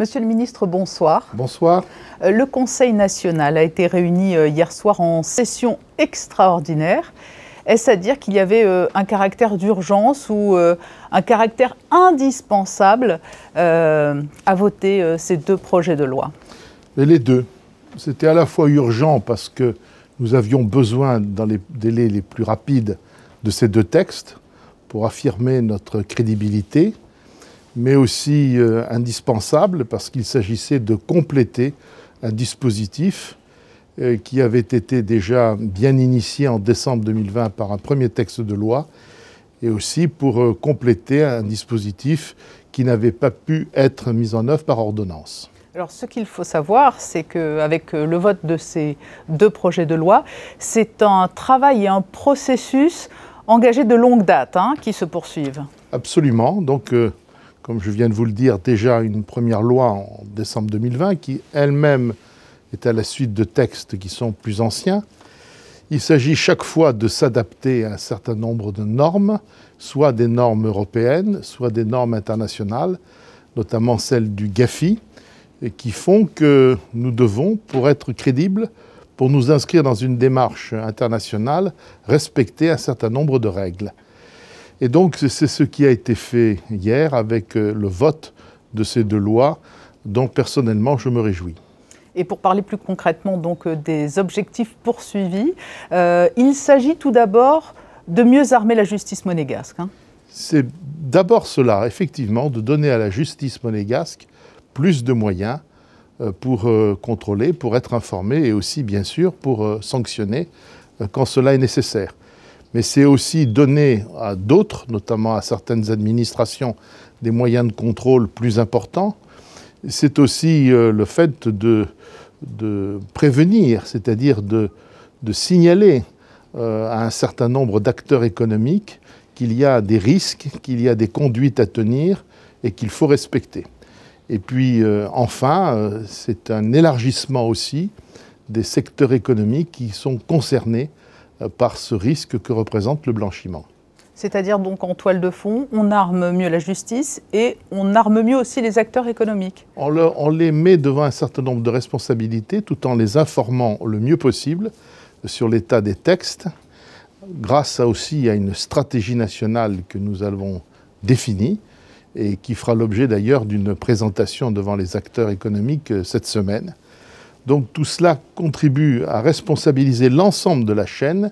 Monsieur le ministre, bonsoir. Bonsoir. Euh, le Conseil national a été réuni euh, hier soir en session extraordinaire. Est-ce à dire qu'il y avait euh, un caractère d'urgence ou un caractère indispensable à voter ces deux projets de loi Les deux. C'était à la fois urgent parce que nous avions besoin, dans les délais les plus rapides, de ces deux textes pour affirmer notre crédibilité mais aussi euh, indispensable parce qu'il s'agissait de compléter un dispositif euh, qui avait été déjà bien initié en décembre 2020 par un premier texte de loi et aussi pour euh, compléter un dispositif qui n'avait pas pu être mis en œuvre par ordonnance. Alors ce qu'il faut savoir, c'est qu'avec le vote de ces deux projets de loi, c'est un travail et un processus engagés de longue date hein, qui se poursuivent. Absolument. Donc comme je viens de vous le dire, déjà une première loi en décembre 2020 qui elle-même est à la suite de textes qui sont plus anciens. Il s'agit chaque fois de s'adapter à un certain nombre de normes, soit des normes européennes, soit des normes internationales, notamment celles du GAFI, qui font que nous devons, pour être crédibles, pour nous inscrire dans une démarche internationale, respecter un certain nombre de règles. Et donc c'est ce qui a été fait hier avec euh, le vote de ces deux lois Donc personnellement je me réjouis. Et pour parler plus concrètement donc euh, des objectifs poursuivis, euh, il s'agit tout d'abord de mieux armer la justice monégasque. Hein. C'est d'abord cela, effectivement, de donner à la justice monégasque plus de moyens pour contrôler, pour être informé et aussi, bien sûr, pour sanctionner quand cela est nécessaire mais c'est aussi donner à d'autres, notamment à certaines administrations, des moyens de contrôle plus importants. C'est aussi euh, le fait de, prévenir, c'est-à-dire de, signaler euh, à un certain nombre d'acteurs économiques qu'il y a des risques, qu'il y a des conduites à tenir et qu'il faut respecter. Et puis euh, enfin, c'est un élargissement aussi des secteurs économiques qui sont concernés euh, par ce risque que représente le blanchiment. C'est-à-dire donc en toile de fond, on arme mieux la justice et on arme mieux aussi les acteurs économiques. On, les met devant un certain nombre de responsabilités tout en les informant le mieux possible sur l'état des textes, grâce aussi à une stratégie nationale que nous avons définie et qui fera l'objet d'ailleurs d'une présentation devant les acteurs économiques euh, cette semaine. Donc tout cela contribue à responsabiliser l'ensemble de la chaîne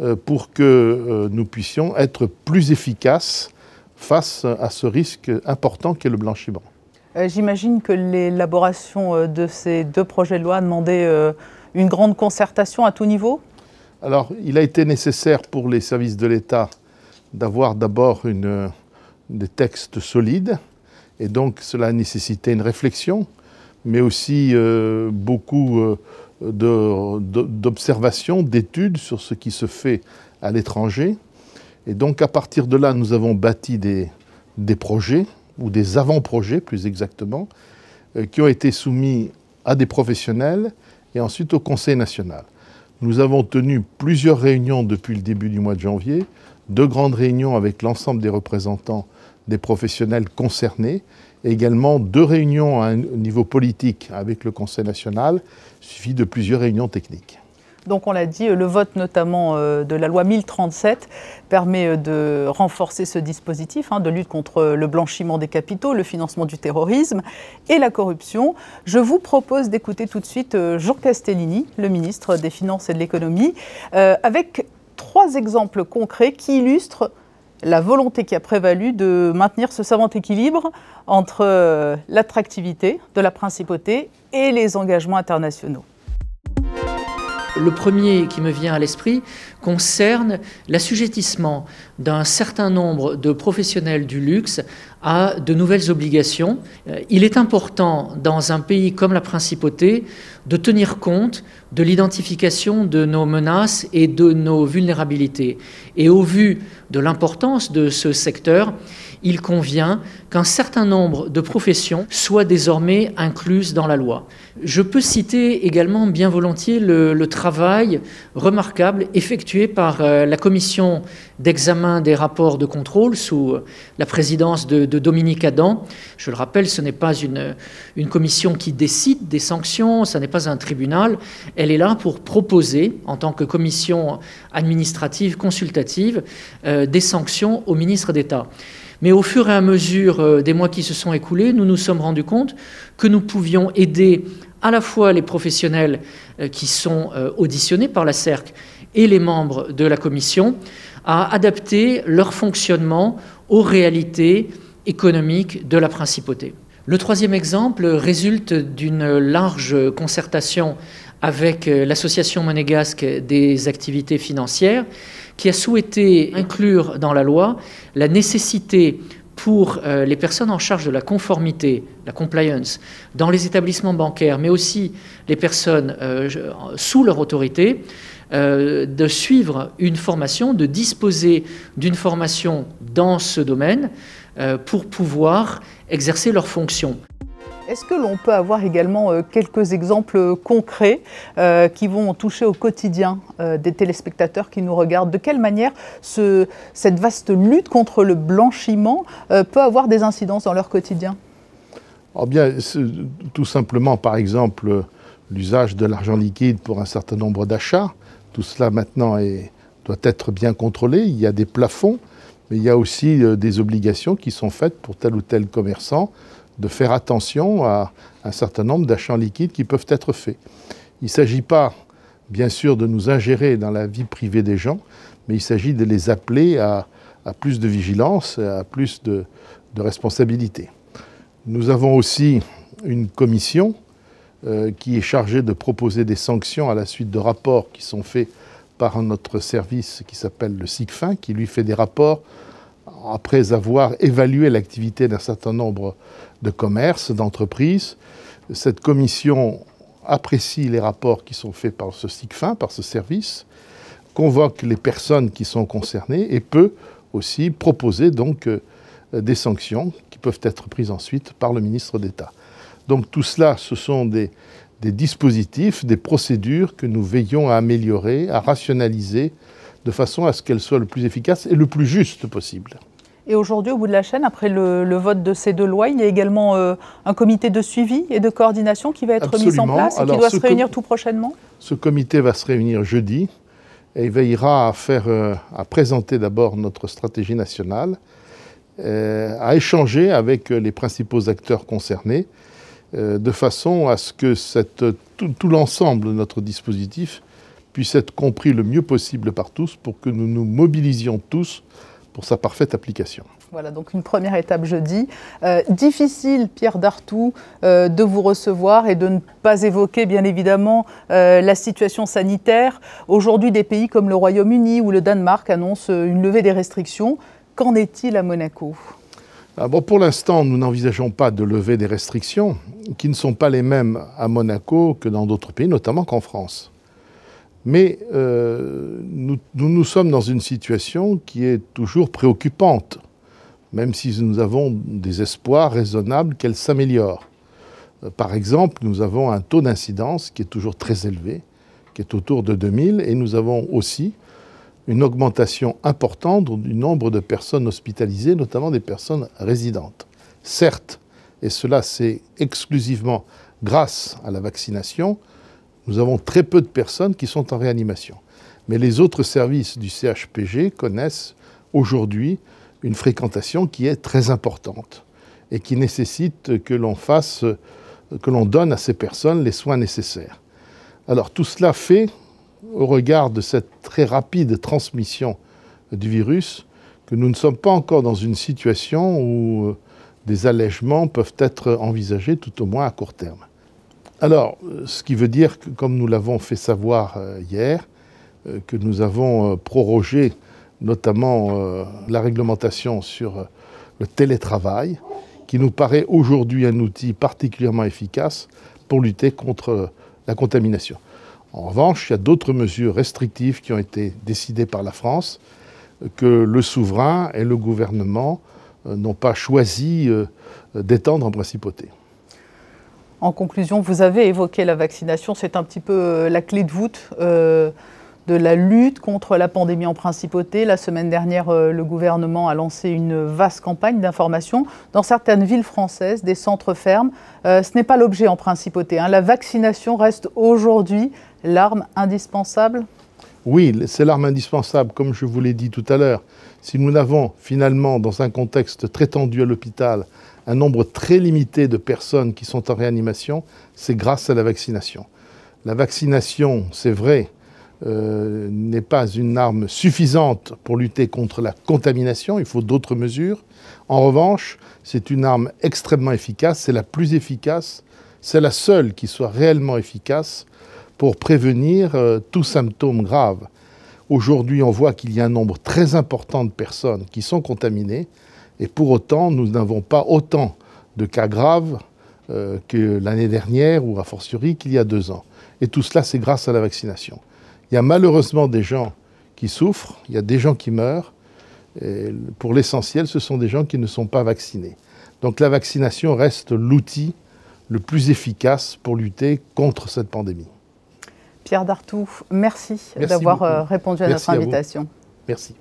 euh, pour que euh, nous puissions être plus efficaces face à ce risque important qu'est le blanchiment. Euh, j'imagine que l'élaboration de ces deux projets de loi a demandé une grande concertation à tout niveau Alors, il a été nécessaire pour les services de l'État d'avoir d'abord des textes solides, et donc cela a nécessité une réflexion mais aussi euh, beaucoup euh, d'observations, d'études sur ce qui se fait à l'étranger. Et donc à partir de là, nous avons bâti des, des projets, ou des avant-projets plus exactement, euh, qui ont été soumis à des professionnels et ensuite au Conseil national. Nous avons tenu plusieurs réunions depuis le début du mois de janvier, deux grandes réunions avec l'ensemble des représentants des professionnels concernés également deux réunions à un niveau politique avec le Conseil national, suffit de plusieurs réunions techniques. Donc on l'a dit, euh, le vote notamment euh, de la loi 1037 permet euh, de renforcer ce dispositif hein, de lutte contre le blanchiment des capitaux, le financement du terrorisme et la corruption. Je vous propose d'écouter tout de suite Jean Castellini, le ministre des Finances et de l'Économie, avec trois exemples concrets qui illustrent la volonté qui a prévalu de maintenir ce savant équilibre entre euh, l'attractivité de la principauté et les engagements internationaux. Le premier qui me vient à l'esprit concerne l'assujettissement d'un certain nombre de professionnels du luxe à de nouvelles obligations. Euh, il est important, dans un pays comme la Principauté, de tenir compte de l'identification de nos menaces et de nos vulnérabilités. Et au vu de l'importance de ce secteur, il convient qu'un certain nombre de professions soient désormais incluses dans la loi. Je peux citer également bien volontiers le, travail remarquable effectué par euh, la Commission d'examen des rapports de contrôle sous euh, la présidence de, Dominique Adam. Je le rappelle, ce n'est pas une, une, commission qui décide des sanctions, ce n'est pas un tribunal. Elle est là pour proposer, en tant que commission administrative consultative, euh, des sanctions au ministre d'État. Mais au fur et à mesure euh, des mois qui se sont écoulés, nous nous sommes rendus compte que nous pouvions aider à la fois les professionnels qui sont auditionnés par la CERC et les membres de la commission à adapter leur fonctionnement aux réalités économiques de la principauté. Le troisième exemple résulte d'une large concertation avec l'Association monégasque des activités financières qui a souhaité inclure dans la loi la nécessité pour euh, les personnes en charge de la conformité, la compliance, dans les établissements bancaires, mais aussi les personnes euh, sous leur autorité, euh, de suivre une formation, de disposer d'une formation dans ce domaine pour pouvoir exercer leurs fonctions. Est-ce que l'on peut avoir également euh, quelques exemples euh, concrets euh, qui vont toucher au quotidien des téléspectateurs qui nous regardent De quelle manière cette vaste lutte contre le blanchiment peut avoir des incidences dans leur quotidien oh bien, Tout simplement, par exemple, l'usage de l'argent liquide pour un certain nombre d'achats. Tout cela maintenant doit être bien contrôlé. Il y a des plafonds, mais il y a aussi des obligations qui sont faites pour tel ou tel commerçant de faire attention à un certain nombre d'achats liquides qui peuvent être faits. Il ne s'agit pas, bien sûr, de nous ingérer dans la vie privée des gens, mais il s'agit de les appeler à, plus de vigilance, à plus de, responsabilité. Nous avons aussi une commission euh, qui est chargée de proposer des sanctions à la suite de rapports qui sont faits par notre service qui s'appelle le SIGFIN, qui lui fait des rapports après avoir évalué l'activité d'un certain nombre de commerces, d'entreprises, cette commission apprécie les rapports qui sont faits par ce SICFIN, par ce service, convoque les personnes qui sont concernées et peut aussi proposer donc euh, des sanctions qui peuvent être prises ensuite par le ministre d'État. Donc tout cela, ce sont des, des, dispositifs, des procédures que nous veillons à améliorer, à rationaliser, de façon à ce qu'elles soient le plus efficaces et le plus juste possible. Et aujourd'hui, au bout de la chaîne, après le, vote de ces deux lois, il y a également euh, un comité de suivi et de coordination qui va être mis en place et qui doit se réunir tout prochainement Ce comité va se réunir jeudi et il veillera à, faire, euh, à présenter d'abord notre stratégie nationale, euh, à échanger avec les principaux acteurs concernés, de façon à ce que tout l'ensemble de notre dispositif puisse être compris le mieux possible par tous pour que nous nous mobilisions tous pour sa parfaite application. Voilà, donc une première étape jeudi. Euh, difficile, Pierre Dartout, euh, de vous recevoir et de ne pas évoquer, bien évidemment, euh, la situation sanitaire. Aujourd'hui, des pays comme le Royaume-Uni ou le Danemark annoncent une levée des restrictions. Qu'en est-il à Monaco ah bon, pour l'instant, nous n'envisageons pas de lever des restrictions qui ne sont pas les mêmes à Monaco que dans d'autres pays, notamment qu'en France. Mais euh, nous, nous, sommes dans une situation qui est toujours préoccupante, même si nous avons des espoirs raisonnables qu'elle s'améliore. Euh, par exemple, nous avons un taux d'incidence qui est toujours très élevé, qui est autour de 2000, et nous avons aussi une augmentation importante du nombre de personnes hospitalisées, notamment des personnes résidentes. Certes, et cela c'est exclusivement grâce à la vaccination, nous avons très peu de personnes qui sont en réanimation. Mais les autres services du CHPG connaissent aujourd'hui une fréquentation qui est très importante et qui nécessite que l'on fasse, que l'on donne à ces personnes les soins nécessaires. Alors tout cela fait, au regard de cette très rapide transmission du virus, que nous ne sommes pas encore dans une situation où des allègements peuvent être envisagés, tout au moins à court terme. Alors, euh, ce qui veut dire que, comme nous l'avons fait savoir euh, hier, euh, que nous avons prorogé notamment la réglementation sur le télétravail, qui nous paraît aujourd'hui un outil particulièrement efficace pour lutter contre la contamination. En revanche, il y a d'autres mesures restrictives qui ont été décidées par la France, que le souverain et le gouvernement n'ont pas choisi d'étendre en principauté. En conclusion, vous avez évoqué la vaccination, c'est un petit peu euh, la clé de voûte euh, de la lutte contre la pandémie en principauté. La semaine dernière, euh, le gouvernement a lancé une vaste campagne d'information. Dans certaines villes françaises, des centres fermes, ce n'est pas l'objet en principauté. Hein. La vaccination reste aujourd'hui l'arme indispensable Oui, c'est l'arme indispensable, comme je vous l'ai dit tout à l'heure. Si nous n'avons finalement, dans un contexte très tendu à l'hôpital, un nombre très limité de personnes qui sont en réanimation, c'est grâce à la vaccination. La vaccination, c'est vrai, euh, n'est pas une arme suffisante pour lutter contre la contamination, il faut d'autres mesures. En revanche, c'est une arme extrêmement efficace, c'est la plus efficace, c'est la seule qui soit réellement efficace pour prévenir euh, tout symptôme grave. Aujourd'hui, on voit qu'il y a un nombre très important de personnes qui sont contaminées, et pour autant, nous n'avons pas autant de cas graves euh, que l'année dernière ou a fortiori qu'il y a deux ans. Et tout cela, c'est grâce à la vaccination. Il y a malheureusement des gens qui souffrent, il y a des gens qui meurent. pour l'essentiel, ce sont des gens qui ne sont pas vaccinés. Donc la vaccination reste l'outil le plus efficace pour lutter contre cette pandémie. Pierre Dartout, merci, d'avoir euh, répondu à notre invitation. merci.